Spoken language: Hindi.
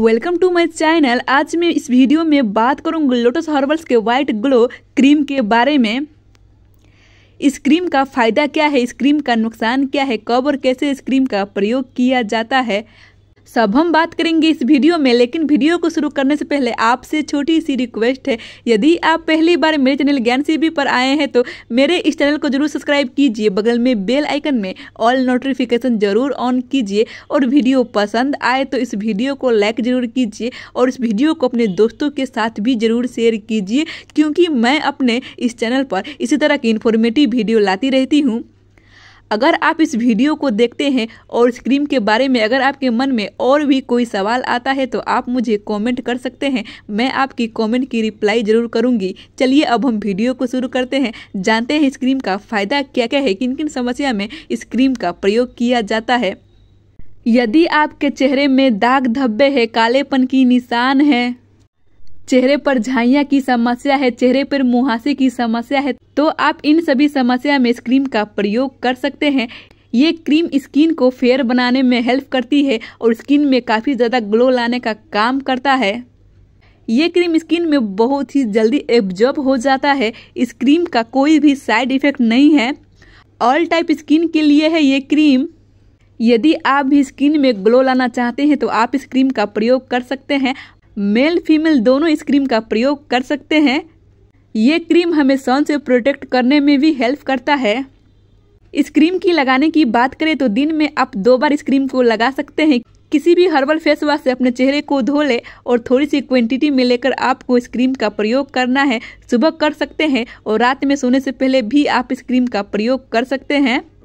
वेलकम टू माय चैनल आज मैं इस वीडियो में बात करूंगी लोटस हर्बल्स के वाइट ग्लो क्रीम के बारे में इस क्रीम का फ़ायदा क्या है इस क्रीम का नुकसान क्या है कब और कैसे इस क्रीम का प्रयोग किया जाता है सब हम बात करेंगे इस वीडियो में लेकिन वीडियो को शुरू करने से पहले आपसे छोटी सी रिक्वेस्ट है यदि आप पहली बार मेरे चैनल ज्ञान सी पर आए हैं तो मेरे इस चैनल को जरूर सब्सक्राइब कीजिए बगल में बेल आइकन में ऑल नोटिफिकेशन जरूर ऑन कीजिए और वीडियो पसंद आए तो इस वीडियो को लाइक जरूर कीजिए और इस वीडियो को अपने दोस्तों के साथ भी जरूर शेयर कीजिए क्योंकि मैं अपने इस चैनल पर इसी तरह की इन्फॉर्मेटिव वीडियो लाती रहती हूँ अगर आप इस वीडियो को देखते हैं और इस क्रीम के बारे में अगर आपके मन में और भी कोई सवाल आता है तो आप मुझे कमेंट कर सकते हैं मैं आपकी कमेंट की रिप्लाई ज़रूर करूँगी चलिए अब हम वीडियो को शुरू करते हैं जानते हैं इस क्रीम का फ़ायदा क्या क्या है किन किन समस्या में इस क्रीम का प्रयोग किया जाता है यदि आपके चेहरे में दाग धब्बे हैं कालेपन की निशान है चेहरे पर झाइया की समस्या है चेहरे पर मुहासे की समस्या है तो आप इन सभी समस्या में इस क्रीम का प्रयोग कर सकते हैं ये क्रीम स्किन को फेयर बनाने में हेल्प करती है और स्किन में काफ़ी ज़्यादा ग्लो लाने का काम करता है ये क्रीम स्किन में बहुत ही जल्दी एब्जॉर्ब हो जाता है इस क्रीम का कोई भी साइड इफेक्ट नहीं है ऑल टाइप स्किन के लिए है ये क्रीम यदि आप भी स्किन में ग्लो लाना चाहते हैं तो आप इस क्रीम का प्रयोग कर सकते हैं मेल फीमेल दोनों इस क्रीम का प्रयोग कर सकते हैं ये क्रीम हमें सन से प्रोटेक्ट करने में भी हेल्प करता है इस क्रीम की लगाने की बात करें तो दिन में आप दो बार इस क्रीम को लगा सकते हैं किसी भी हर्बल फेस वॉश से अपने चेहरे को धो ले और थोड़ी सी क्वांटिटी में लेकर आपको इस क्रीम का प्रयोग करना है सुबह कर सकते हैं और रात में सोने से पहले भी आप इस क्रीम का प्रयोग कर सकते हैं